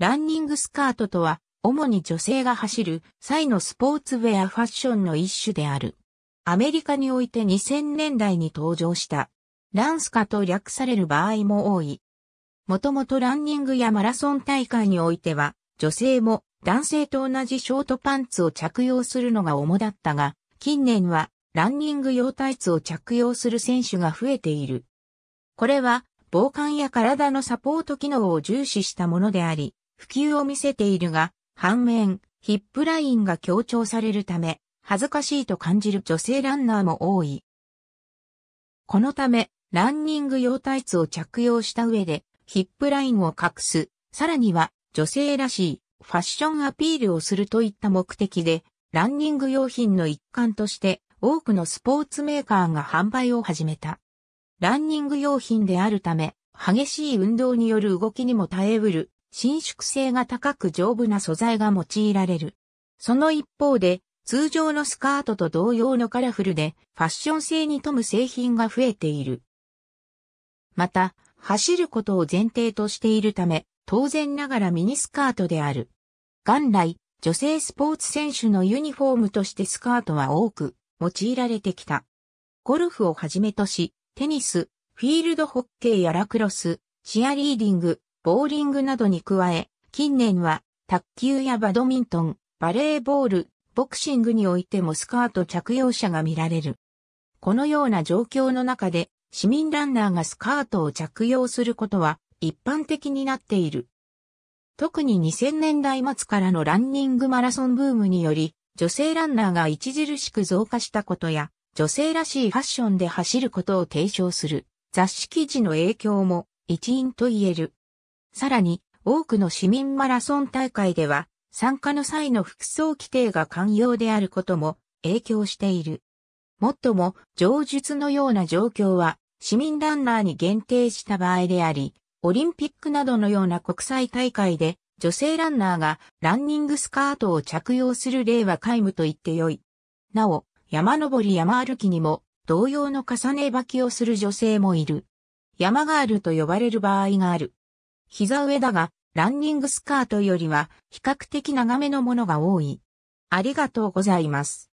ランニングスカートとは、主に女性が走る際のスポーツウェアファッションの一種である。アメリカにおいて2000年代に登場した。ランスカと略される場合も多い。もともとランニングやマラソン大会においては、女性も男性と同じショートパンツを着用するのが主だったが、近年はランニング用タイツを着用する選手が増えている。これは、防寒や体のサポート機能を重視したものであり、普及を見せているが、反面、ヒップラインが強調されるため、恥ずかしいと感じる女性ランナーも多い。このため、ランニング用タイツを着用した上で、ヒップラインを隠す、さらには、女性らしい、ファッションアピールをするといった目的で、ランニング用品の一環として、多くのスポーツメーカーが販売を始めた。ランニング用品であるため、激しい運動による動きにも耐えうる伸縮性が高く丈夫な素材が用いられる。その一方で、通常のスカートと同様のカラフルでファッション性に富む製品が増えている。また、走ることを前提としているため、当然ながらミニスカートである。元来、女性スポーツ選手のユニフォームとしてスカートは多く用いられてきた。ゴルフをはじめとし、テニス、フィールドホッケーやラクロス、チアリーディング、ボーリングなどに加え、近年は卓球やバドミントン、バレーボール、ボクシングにおいてもスカート着用者が見られる。このような状況の中で、市民ランナーがスカートを着用することは一般的になっている。特に2000年代末からのランニングマラソンブームにより、女性ランナーが著しく増加したことや、女性らしいファッションで走ることを提唱する雑誌記事の影響も一因と言える。さらに、多くの市民マラソン大会では、参加の際の服装規定が寛容であることも影響している。もっとも、上述のような状況は、市民ランナーに限定した場合であり、オリンピックなどのような国際大会で、女性ランナーがランニングスカートを着用する例は皆無と言ってよい。なお、山登り山歩きにも同様の重ね履きをする女性もいる。山ガールと呼ばれる場合がある。膝上だが、ランニングスカートよりは比較的長めのものが多い。ありがとうございます。